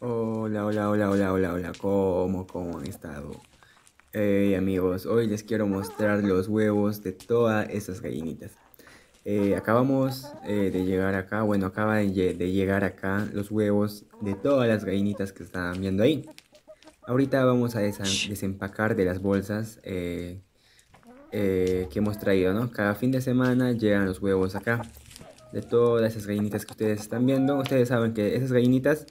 Hola, hola, hola, hola, hola, hola, ¿cómo, cómo han estado? Hey amigos, hoy les quiero mostrar los huevos de todas esas gallinitas. Eh, acabamos eh, de llegar acá, bueno, acaban de, llegar acá los huevos de todas las gallinitas que estaban viendo ahí. Ahorita vamos a desempacar de las bolsas eh, que hemos traído, ¿no? Cada fin de semana llegan los huevos acá. De todas esas gallinitas que ustedes están viendo, ustedes saben que esas gallinitas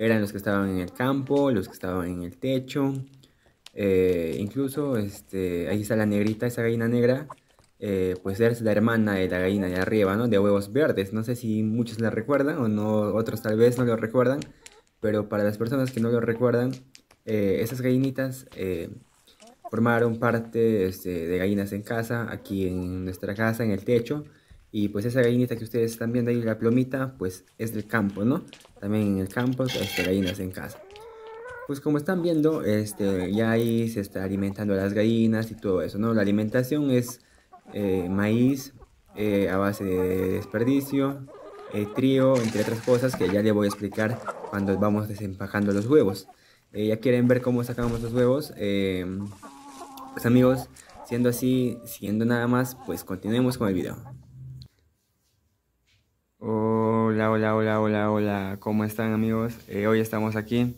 eran los que estaban en el campo, los que estaban en el techo. Eh, incluso este, ahí está la negrita, esa gallina negra, eh, pues es la hermana de la gallina de arriba, ¿no? De huevos verdes. No sé si muchos la recuerdan o no, otros tal vez no lo recuerdan, pero para las personas que no lo recuerdan, eh, esas gallinitas formaron parte este, de gallinas en casa, aquí en nuestra casa, en el techo. Y pues esa gallinita que ustedes están viendo ahí, la plomita, pues es del campo, ¿no? También en el campo, las este, gallinas en casa. Pues como están viendo, este, ya ahí se está alimentando a las gallinas y todo eso, ¿no? La alimentación es eh, maíz eh, a base de desperdicio, eh, trío, entre otras cosas que ya les voy a explicar cuando vamos desempacando los huevos. ya quieren ver cómo sacamos los huevos. pues amigos, siendo así, siendo nada más, pues continuemos con el video. Hola, hola, hola, hola, hola. ¿Cómo están amigos? Eh, hoy estamos aquí.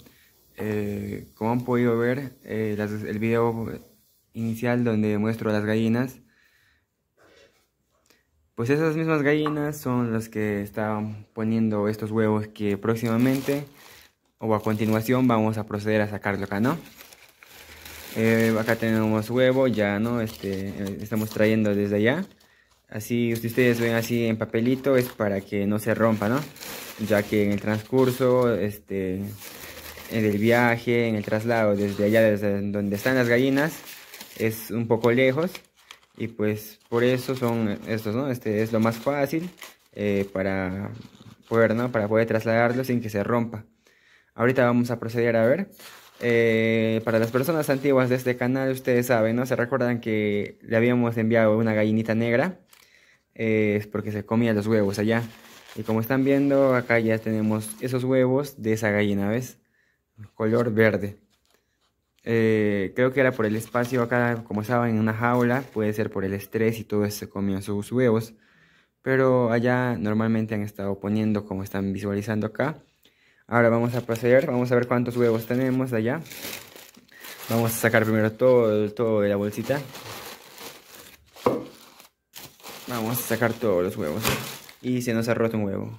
Eh, como han podido ver, eh, el video inicial donde muestro las gallinas. Pues esas mismas gallinas son las que están poniendo estos huevos que próximamente o a continuación vamos a proceder a sacarlo acá, ¿no? acá tenemos huevo, ya, ¿no? Este, estamos trayendo desde allá. Así, si ustedes ven así en papelito, es para que no se rompa, ¿no? Ya que en el transcurso, este, en el viaje, en el traslado, desde allá, desde donde están las gallinas, es un poco lejos. Y pues por eso son estos, ¿no? Este es lo más fácil eh, para, poder, ¿no? para poder trasladarlo sin que se rompa. Ahorita vamos a proceder a ver. Eh, para las personas antiguas de este canal, ustedes saben, ¿no? Se recuerdan que le habíamos enviado una gallinita negra es porque se comían los huevos allá. Y como están viendo, acá ya tenemos esos huevos de esa gallina, Color verde. Eh, creo que era por el espacio acá, como estaba en una jaula, puede ser por el estrés y todo eso comían sus huevos. Pero allá normalmente han estado poniendo, como están visualizando acá. Ahora vamos a proceder, vamos a ver cuántos huevos tenemos allá. Vamos a sacar primero todo, todo de la bolsita. Vamos a sacar todos los huevos. Y se nos ha roto un huevo.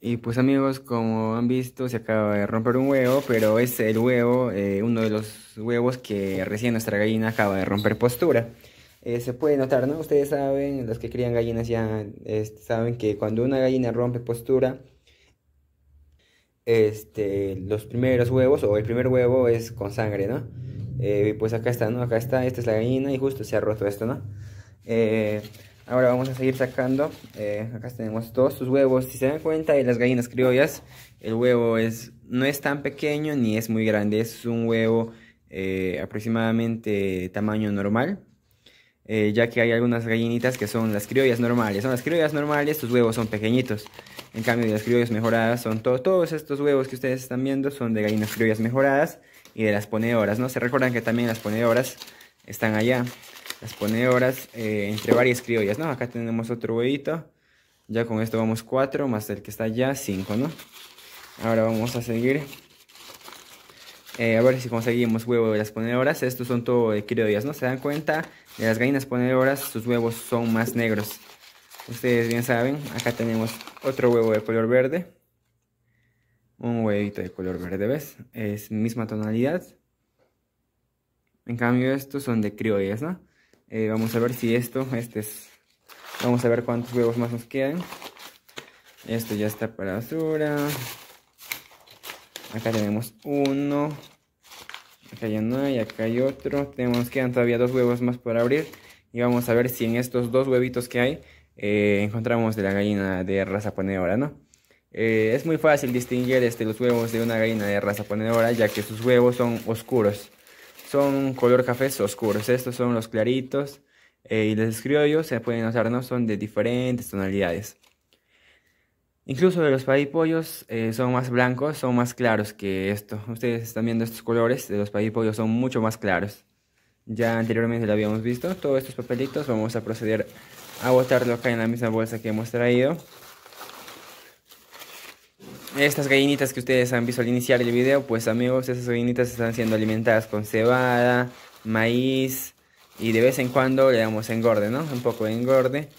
Y pues amigos, como han visto, se acaba de romper un huevo, pero es el huevo, eh, uno de los huevos que recién nuestra gallina acaba de romper postura. Eh, se puede notar, ¿no? Ustedes saben, los que crían gallinas ya saben que cuando una gallina rompe postura, este, los primeros huevos o el primer huevo es con sangre, ¿no? Eh, pues acá está, ¿no? Acá está, esta es la gallina y justo se ha roto esto, ¿no? Eh, ahora vamos a seguir sacando. Eh, acá tenemos todos sus huevos. Si se dan cuenta de las gallinas criollas, el huevo es, no es tan pequeño ni es muy grande. Es un huevo eh, aproximadamente tamaño normal. ya que hay algunas gallinitas que son las criollas normales. Son las criollas normales, sus huevos son pequeñitos. En cambio, las criollas mejoradas son todos todos estos huevos que ustedes están viendo son de gallinas criollas mejoradas y de las ponedoras, ¿no? Se recuerdan que también las ponedoras están allá las ponedoras eh, entre varias criollas, ¿no? Acá tenemos otro huevito. Ya con esto vamos cuatro, más el que está allá cinco, ¿no? Ahora vamos a seguir. Eh, a ver si conseguimos huevo de las ponedoras. Estos son todo de criollas, ¿no? Se dan cuenta, de las gallinas ponedoras sus huevos son más negros. Ustedes bien saben, acá tenemos otro huevo de color verde. Un huevito de color verde, ¿ves? Es misma tonalidad. En cambio estos son de criollas, ¿no? Eh, vamos a ver si esto, este es... Vamos a ver cuántos huevos más nos quedan. Esto ya está para basura. Acá tenemos uno. Acá ya no hay, acá hay otro. Tenemos, quedan todavía dos huevos más por abrir. Y vamos a ver si en estos dos huevitos que hay eh, encontramos de la gallina de raza ponedora, ¿no? Eh, es muy fácil distinguir este, los huevos de una gallina de raza ponedora, ya que sus huevos son oscuros son color cafés oscuros. Estos son los claritos eh, y los criollos se pueden usar, ¿no? Son de diferentes tonalidades. Incluso de los padipollos eh, son más blancos, son más claros que esto. Ustedes están viendo estos colores de los padipollos, son mucho más claros. Ya anteriormente lo habíamos visto. Todos estos papelitos vamos a proceder a botarlo acá en la misma bolsa que hemos traído. Estas gallinitas que ustedes han visto al iniciar el video, pues amigos, esas gallinitas están siendo alimentadas con cebada, maíz y de vez en cuando le damos engorde, ¿no? Un poco de engorde.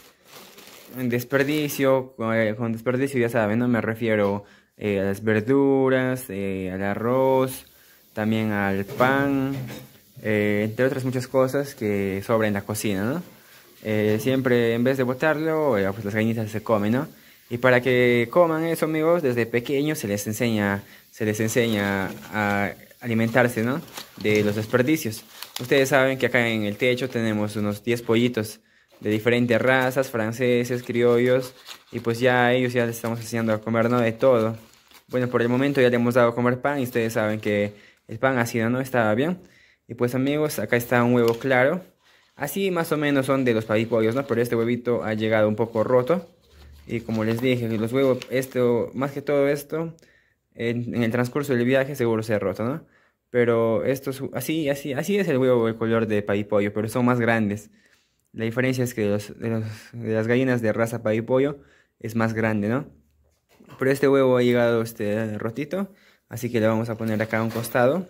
Desperdicio, eh, con desperdicio ya saben, ¿no? Me refiero eh, a las verduras, eh, al arroz, también al pan, entre otras muchas cosas que sobra en la cocina, ¿no? siempre en vez de botarlo, pues las gallinitas se comen, ¿no? Y para que coman eso, amigos, desde pequeños se les enseña, se les enseña a alimentarse, ¿no? De los desperdicios. Ustedes saben que acá en el techo tenemos unos 10 pollitos de diferentes razas, franceses, criollos, y pues ya ellos ya les estamos enseñando a comer, ¿no? De todo. Bueno, por el momento ya le hemos dado a comer pan y ustedes saben que el pan ácido no estaba bien. Y pues amigos, acá está un huevo claro. Así más o menos son de los pavipollos, ¿no? Pero este huevito ha llegado un poco roto. Y como les dije, los huevos, esto, más que todo esto, en, el transcurso del viaje seguro se ha roto, ¿no? Pero esto así, así, así es el huevo de color de paipollo, pero son más grandes. La diferencia es que los, de, las gallinas de raza paipollo es más grande, ¿no? Pero este huevo ha llegado este rotito, así que lo vamos a poner acá a un costado.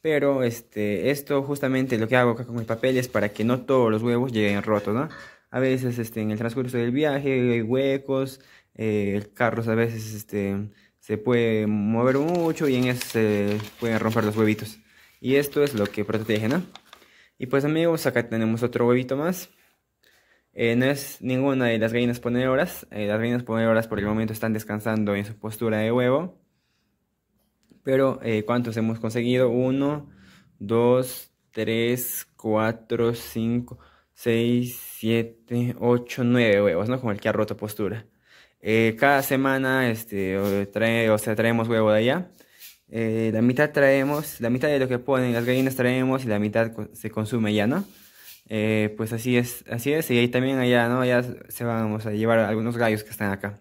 Pero este, esto justamente lo que hago con el papel es para que no todos los huevos lleguen rotos, ¿no? a veces este, en el transcurso del viaje hay huecos, carros. Eh, el carro a veces este, se puede mover mucho y en eso se pueden romper los huevitos. Y esto es lo que protege, ¿no? Y pues amigos, acá tenemos otro huevito más. Eh, no es ninguna de las gallinas ponedoras. Eh, las gallinas ponedoras por el momento están descansando en su postura de huevo. Pero ¿cuántos hemos conseguido? Uno, dos, tres, cuatro, cinco... 6, 7, 8, 9 huevos, ¿no? Con el que ha roto postura. Eh, cada semana este, trae, o sea, traemos huevo de allá. Eh, la mitad traemos, la mitad de lo que ponen las gallinas traemos y la mitad se consume ya, ¿no? Eh, pues así es, así es, y ahí también allá, ¿no? ya se vamos a llevar algunos gallos que están acá.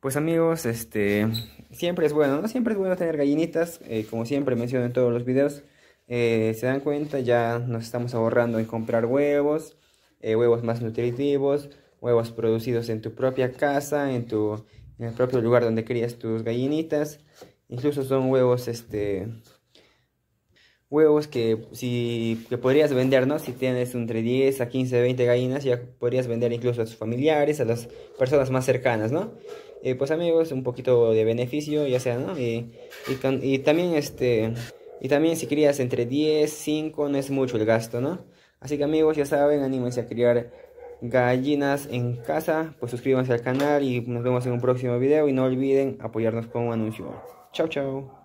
Pues amigos, este, siempre es bueno, ¿no? Siempre es bueno tener gallinitas, como siempre menciono en todos los videos. Eh, se dan cuenta, ya nos estamos ahorrando en comprar huevos, eh, huevos más nutritivos, huevos producidos en tu propia casa, en, tu, el propio lugar donde crías tus gallinitas. Incluso son huevos, este, huevos que, si, podrías vender, ¿no? Si tienes entre 10 a 15, 20 gallinas, ya podrías vender incluso a tus familiares, a las personas más cercanas, ¿no? Eh, pues amigos, un poquito de beneficio, ya sea, ¿no? y también este... Y también si crías entre 10, 5, no es mucho el gasto, ¿no? Así que amigos, ya saben, anímense a criar gallinas en casa. Pues suscríbanse al canal y nos vemos en un próximo video. Y no olviden apoyarnos con un anuncio. Chao, chao.